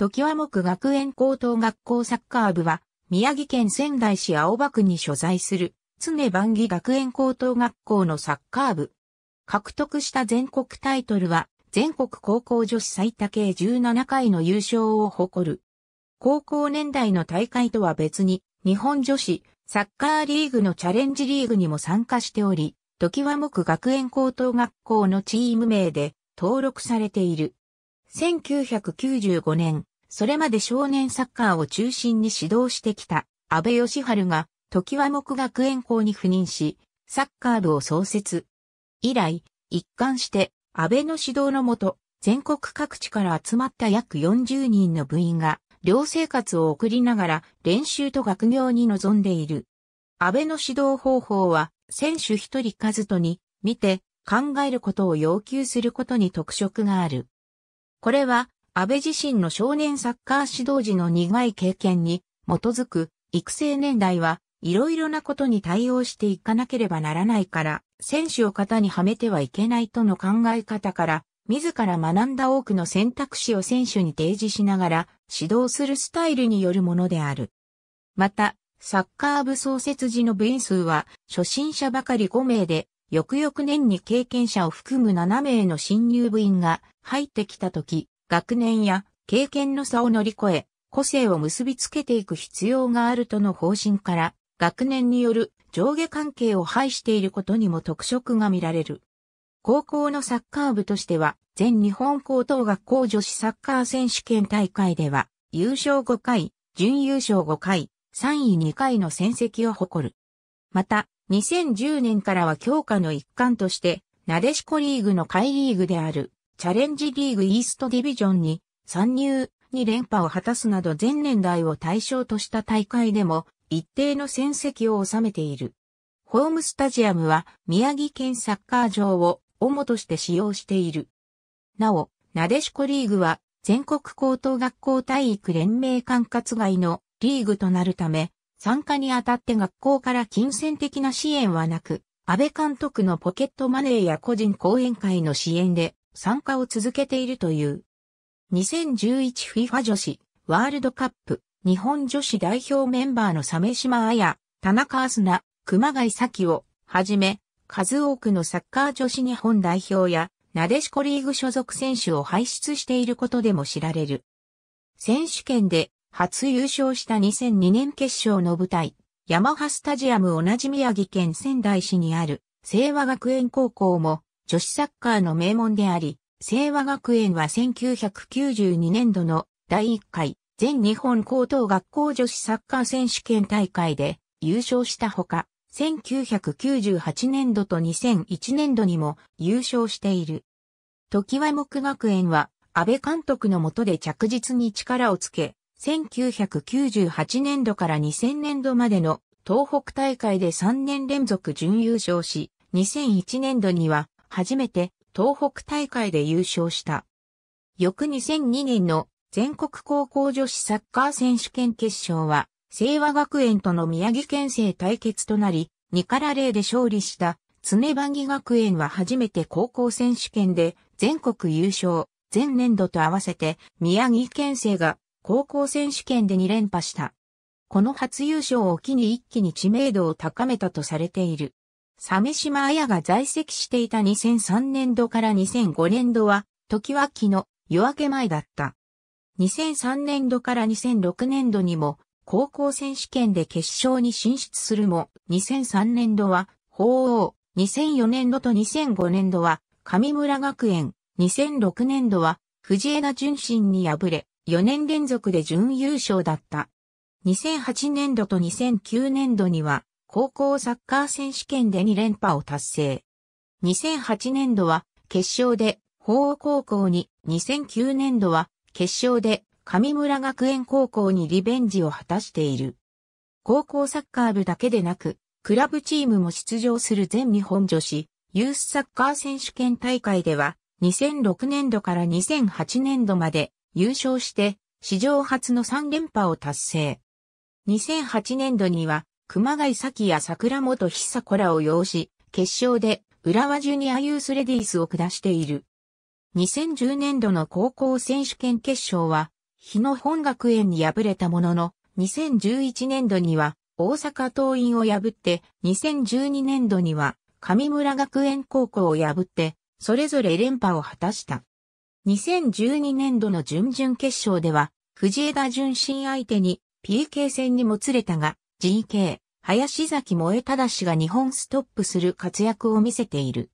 時和木学園高等学校サッカー部は、宮城県仙台市青葉区に所在する、常番木学園高等学校のサッカー部。獲得した全国タイトルは、全国高校女子最多計17回の優勝を誇る。高校年代の大会とは別に、日本女子サッカーリーグのチャレンジリーグにも参加しており、時和木学園高等学校のチーム名で登録されている。1995年、それまで少年サッカーを中心に指導してきた安倍義春が、時和目学園校に赴任し、サッカー部を創設。以来、一貫して、安倍の指導のもと、全国各地から集まった約40人の部員が、寮生活を送りながら練習と学業に臨んでいる。安倍の指導方法は、選手一人数とに、見て、考えることを要求することに特色がある。これは、安倍自身の少年サッカー指導時の苦い経験に基づく育成年代はいろいろなことに対応していかなければならないから、選手を型にはめてはいけないとの考え方から、自ら学んだ多くの選択肢を選手に提示しながら指導するスタイルによるものである。また、サッカー部創設時の部員数は初心者ばかり5名で、翌々年に経験者を含む7名の新入部員が入ってきた時、学年や経験の差を乗り越え、個性を結びつけていく必要があるとの方針から、学年による上下関係を排していることにも特色が見られる。高校のサッカー部としては、全日本高等学校女子サッカー選手権大会では、優勝5回、準優勝5回、3位2回の戦績を誇る。また、2010年からは強化の一環として、なでしこリーグの下リーグである、チャレンジリーグイーストディビジョンに参入に連覇を果たすなど前年代を対象とした大会でも一定の戦績を収めている。ホームスタジアムは宮城県サッカー場を主として使用している。なお、なでしこリーグは全国高等学校体育連盟管轄外のリーグとなるため、参加にあたって学校から金銭的な支援はなく、安倍監督のポケットマネーや個人講演会の支援で参加を続けているという。2011FIFA 女子ワールドカップ日本女子代表メンバーのサメ島彩、田中明日ナ、熊谷咲をはじめ、数多くのサッカー女子日本代表や、なでしこリーグ所属選手を輩出していることでも知られる。選手権で初優勝した2002年決勝の舞台、ヤマハスタジアム同じ宮城県仙台市にある、清和学園高校も女子サッカーの名門であり、清和学園は1992年度の第1回全日本高等学校女子サッカー選手権大会で優勝したほか、1998年度と2001年度にも優勝している。時は木学園は安倍監督の下で着実に力をつけ、1998年度から2000年度までの東北大会で3年連続準優勝し、2001年度には初めて東北大会で優勝した。翌2002年の全国高校女子サッカー選手権決勝は、清和学園との宮城県勢対決となり、2から0で勝利した常番木学園は初めて高校選手権で全国優勝、前年度と合わせて宮城県勢が高校選手権で2連覇した。この初優勝を機に一気に知名度を高めたとされている。サマ・島綾が在籍していた2003年度から2005年度は、時は昨の夜明け前だった。2003年度から2006年度にも、高校選手権で決勝に進出するも、2003年度は、法王、2004年度と2005年度は、上村学園、2006年度は、藤枝純真に敗れ、4年連続で準優勝だった。2008年度と2009年度には、高校サッカー選手権で2連覇を達成。2008年度は決勝で法王高校に、2009年度は決勝で上村学園高校にリベンジを果たしている。高校サッカー部だけでなく、クラブチームも出場する全日本女子ユースサッカー選手権大会では、2006年度から2008年度まで優勝して、史上初の3連覇を達成。2008年度には熊谷咲や桜本久子らを擁し、決勝で浦和ジュニアユースレディースを下している。2010年度の高校選手権決勝は、日野本学園に敗れたものの、2011年度には大阪桐蔭を破って、2012年度には上村学園高校を破って、それぞれ連覇を果たした。2012年度の準々決勝では、藤枝順心相手に PK 戦にもつれたが、GK、林崎萌氏が日本ストップする活躍を見せている。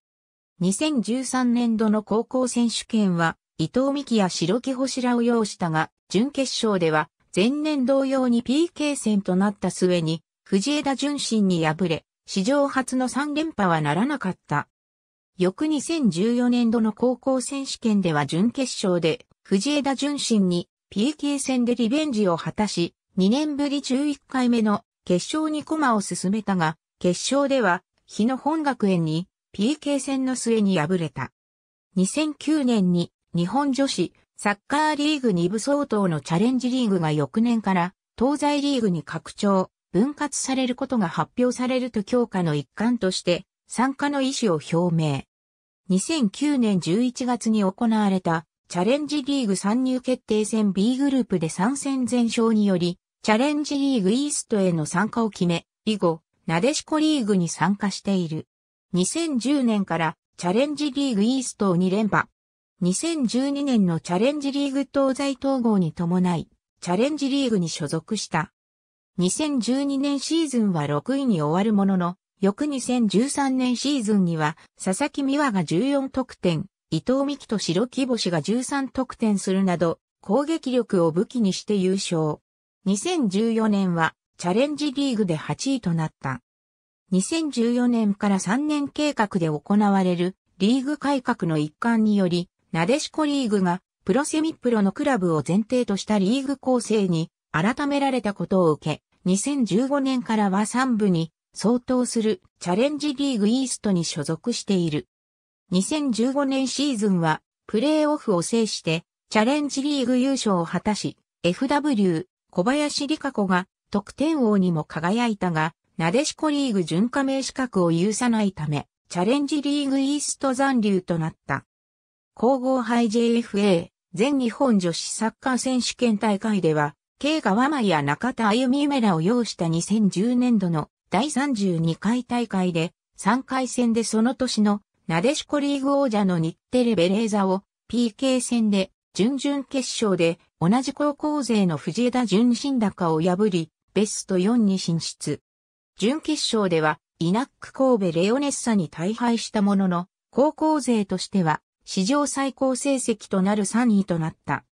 2013年度の高校選手権は、伊藤美希や白木星らを擁したが、準決勝では、前年同様に PK 戦となった末に、藤枝純心に敗れ、史上初の3連覇はならなかった。翌2014年度の高校選手権では準決勝で、藤枝純心に PK 戦でリベンジを果たし、2年ぶり11回目の決勝に駒を進めたが、決勝では、日野本学園に PK 戦の末に敗れた。2009年に日本女子サッカーリーグ2部相当のチャレンジリーグが翌年から東西リーグに拡張、分割されることが発表されると強化の一環として参加の意思を表明。2009年11月に行われたチャレンジリーグ参入決定戦 B グループで参戦全勝によりチャレンジリーグイーストへの参加を決め、以後、なでしこリーグに参加している。2010年からチャレンジリーグイーストを2連覇。2012年のチャレンジリーグ東西統合に伴い、チャレンジリーグに所属した。2012年シーズンは6位に終わるものの、翌2013年シーズンには、佐々木美和が14得点、伊藤美希と白木星が13得点するなど、攻撃力を武器にして優勝。2014年はチャレンジリーグで8位となった。2014年から3年計画で行われるリーグ改革の一環により、なでしこリーグがプロセミプロのクラブを前提としたリーグ構成に改められたことを受け、2015年からは3部に相当するチャレンジリーグイーストに所属している。2015年シーズンはプレーオフを制してチャレンジリーグ優勝を果たし、FW 小林理香子が得点王にも輝いたが、なでしこリーグ準加盟資格を有さないため、チャレンジリーグイースト残留となった。皇后杯 JFA 全日本女子サッカー選手権大会では、慶川舞や中田歩美梅らを擁した2010年度の第32回大会で、3回戦でその年のなでしこリーグ王者の日テレベレーザを PK 戦で準々決勝で同じ高校勢の藤枝純心高を破り、ベスト4に進出。準決勝では、イナック神戸レオネッサに大敗したものの、高校勢としては、史上最高成績となる3位となった。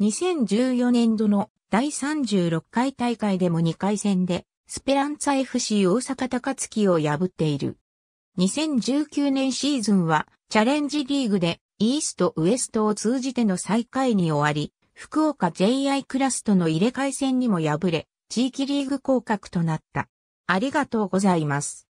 2014年度の第36回大会でも2回戦で、スペランツァ FC 大阪高槻を破っている。2019年シーズンは、チャレンジリーグで、イーストウエストを通じての最下位に終わり、福岡 JI クラスとの入れ替え戦にも敗れ、地域リーグ降格となった。ありがとうございます。